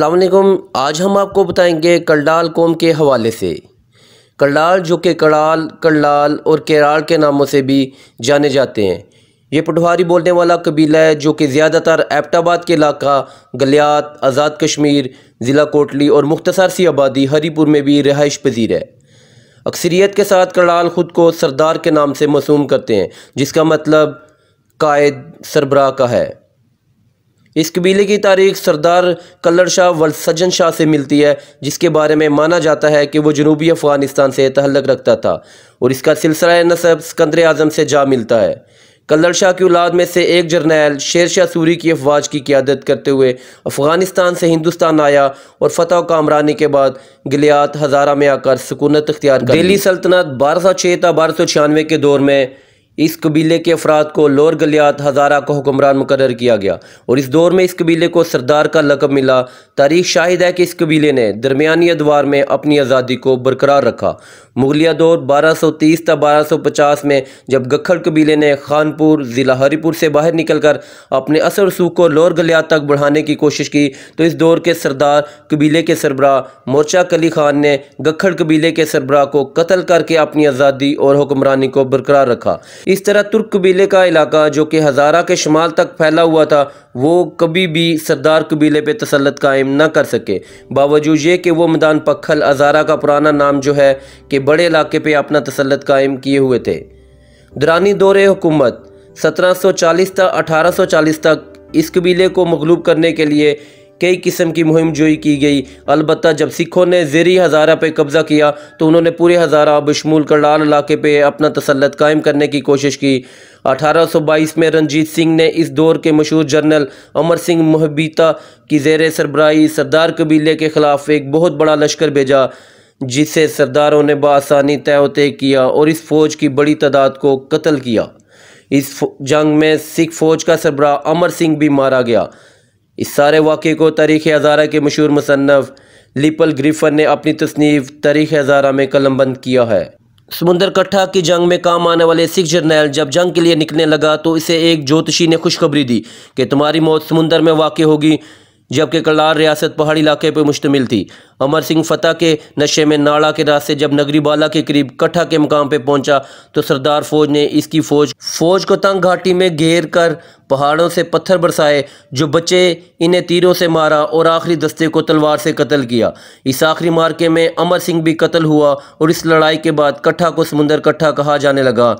अस्सलाम वालेकुम आज हम आपको बताएंगे करडाल कौम के हवाले से करडाल जो कि कराल करलाल और केराल के नामों से भी जाने जाते हैं ये पटवारी बोलने वाला कबीला है जो कि ज़्यादातर एबटाबाद के इलाका गलियात आज़ाद कश्मीर ज़िला कोटली और मुख्तसर सी आबादी हरीपुर में भी रहाइश पजीर है अक्सरियत के साथ करलाल ख़ुद को सरदार के नाम से मसूम करते हैं जिसका मतलब कायद सरबराह का है इस कबीले की तारीख सरदार कल्लड़ शाह वल सज्जन शाह से मिलती है जिसके बारे में माना जाता है कि वह जनूबी अफ़गानिस्तान से तहलक रखता था और इसका सिलसिला नसब सिकंदर आज़म से जा मिलता है कल्लड़ शाह की औलाद में से एक जर्नैल शेर शाह सूरी की अफवाज की क्यादत करते हुए अफ़गानिस्तान से हिंदुस्तान आया और फतह कामरानी के बाद गिलियात हज़ारा में आकर सकूनत अख्तियार दिल्ली सल्तनत बारह सौ छः था बारह सौ छियानवे के दौर में इस कबीले के अफराद को लोर गलियात हज़ारा को हुक्मरान मुकर किया गया और इस दौर में इस कबीले को सरदार का लकब मिला तारीख शाहिद है कि इस कबीले ने दरमियानी अदवार में अपनी आज़ादी को बरकरार रखा मुगलिया दौर बारह सौ तीस तक बारह सौ पचास में जब गखड़ कबीले ने खानपुर ज़िला हरिपुर से बाहर निकल कर अपने असर रसूख को लोर गलियात तक बढ़ाने की कोशिश की तो इस दौर के सरदार कबीले के सरबरा मोर्चा कली खान ने गखड़ कबीले के सरबराह को कत्ल करके अपनी आज़ादी और हुक्मरानी को बरकरार रखा इस तरह तुर्क कबीले का इलाका जो कि हज़ारा के शुमाल तक फैला हुआ था वो कभी भी सरदार कबीले पर तसलत कायम न कर सके बावजूद ये कि वह मदान पखल हज़ारा का पुराना नाम जो है कि बड़े इलाके पर अपना तसलत कायम किए हुए थे दरानी दौर हुकूमत सत्रह सौ चालीस तक अठारह सौ चालीस तक इस कबीले को मकलूब करने के लिए कई किस्म की मुहिम जोई की गई अलबत् जब सिखों ने जेरी हज़ारा पर कब्ज़ा किया तो उन्होंने पूरे हज़ारा बशमूल करलाल इलाके पर अपना तसलत कायम करने की कोशिश की अठारह सौ बाईस में रंजीत सिंह ने इस दौर के मशहूर जनरल अमर सिंह मोहबीता की जेर सरबराही सरदार कबीले के ख़िलाफ़ एक बहुत बड़ा लश्कर भेजा जिसे सरदारों ने बसानी तय तय किया और इस फ़ौज की बड़ी तादाद को कत्ल किया इस जंग में सिख फ़ौज का सरबराह अमर सिंह भी मारा गया इस सारे वाक़े को तारीख़ हज़ारा के मशहूर मुसनफ़ लिपल ग्रीफर ने अपनी तसनीफ़ तारीख़ हज़ारा में कलमबंद किया है समुंदर कट्ठा की जंग में काम आने वाले सिख जर्नैल जब जंग के लिए निकलने लगा तो इसे एक ज्योतिषी ने खुशखबरी दी कि तुम्हारी मौत समुंदर में वाकई होगी जबकि करलार रियासत पहाड़ी इलाके पर मुश्तमिल थी अमर सिंह फतेह के नशे में नाड़ा के रास्ते जब नगरी बाला के करीब कट्ठा के मकाम पर पहुंचा तो सरदार फौज ने इसकी फौज फौज को तंग घाटी में घेर कर पहाड़ों से पत्थर बरसाए जो बचे इन्हें तीरों से मारा और आखिरी दस्ते को तलवार से कत्ल किया इस आखिरी मार्के में अमर सिंह भी कत्ल हुआ और इस लड़ाई के बाद कट्ठा को समुंदर कट्ठा कहा जाने लगा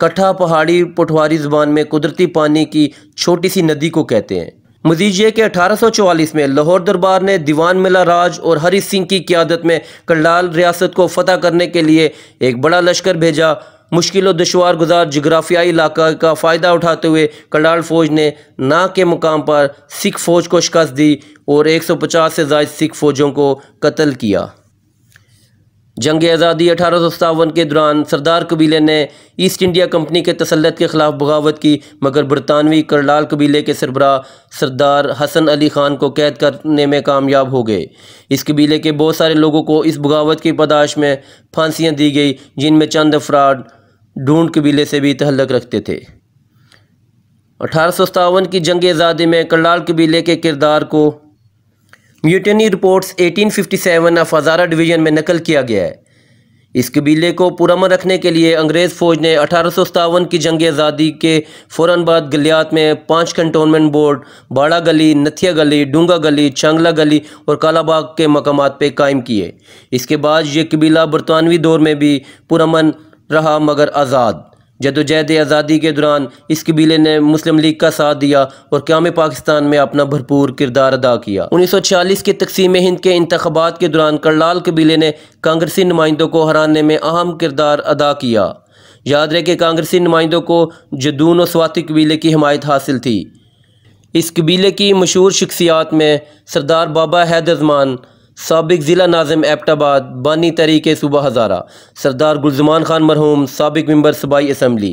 कट्ठा पहाड़ी पटवारी ज़ुबान में कुदरती पानी की छोटी सी नदी को कहते हैं मजीद ये कि 1844 में लाहौर दरबार ने दीवान मिला राज और हरी सिंह की क्यादत में करलाल रियासत को फतह करने के लिए एक बड़ा लश्कर भेजा मुश्किल और दुशवार गुजार जगराफियाई इलाका का फ़ायदा उठाते हुए करलाल फौज ने ना के मुकाम पर सिख फ़ौज को शिकस्त दी और 150 से जायद सिख फ़ौजों को कत्ल किया जंग आज़ादी अठारह के दौरान सरदार कबीले ने ईस्ट इंडिया कंपनी के तसलत के ख़िलाफ़ बगावत की मगर बरतानवी करलाल कबीले के सरबरा सरदार हसन अली ख़ान को कैद करने में कामयाब हो गए इस कबीले के बहुत सारे लोगों को इस बगावत की पदाश में फांसियाँ दी गई जिनमें चंद अफराद ढूंढ कबीले से भी तहलक रखते थे अठारह की जंग आज़ादी में करलाल कबीले के किरदार को mutiny reports 1857 of Hazara division में नकल किया गया है इस कबीले को पुरम रखने के लिए अंग्रेज़ फ़ौज ने अठारह की जंग आज़ादी के फ़ौर बाद गलियात में पाँच कंटोनमेंट बोर्ड बाड़ा गली नथिया गली डूंगा गली चांगला गली और कालाबाग के मकाम पर कायम किए इसके बाद ये कबीला बरतानवी दौर में भी पुरमन रहा मगर आज़ाद जदोजहद आज़ादी के दौरान इस कबीले ने मुस्लिम लीग का साथ दिया और क्याम पाकिस्तान में अपना भरपूर किरदार अदा किया उन्नीस सौ छियालीस की तकसीम हिंद के इंतबात के दौरान करलाल कबीले ने कांग्रेसी नुमाइंदों को हराने में अहम किरदार अदा किया याद रहे कि कांग्रेसी नुमाइंदों को जदून और स्वाति कबीले की हमायत हासिल थी इस कबीले की मशहूर शख्सियात में सरदार बाबा हैदरजमान सबक ज़िला नाजिम एबटाबाद बानी तरीके सूबा हज़ारा सरदार गुलजमान खान मरहूम सबक मंबर सूबाई इसम्बली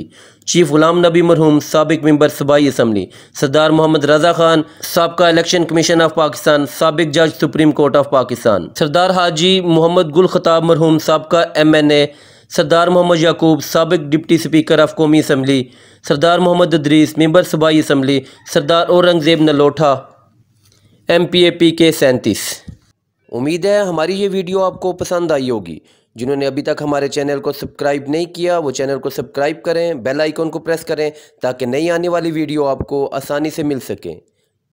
चीफ गुलाम नबी मरहूम सबक मंबर सूबाई इसम्बली सरदार मोहम्मद रजा खान सबका इलेक्शन कमीशन ऑफ पाकिस्तान सबक जज supreme court of Pakistan Sardar Haji Mohammad Gul Khattab मरहूम सबका M N A Sardar Mohammad Yaqub सबक डिप्टी स्पीकर ऑफ कौमी इसम्बली सरदार मोहम्मद अदरीस मम्बर सूबाई assembly Sardar Aurangzeb Nalotha M P A P K सैंतीस उम्मीद है हमारी ये वीडियो आपको पसंद आई होगी जिन्होंने अभी तक हमारे चैनल को सब्सक्राइब नहीं किया वो चैनल को सब्सक्राइब करें बेल आइकन को प्रेस करें ताकि नई आने वाली वीडियो आपको आसानी से मिल सकें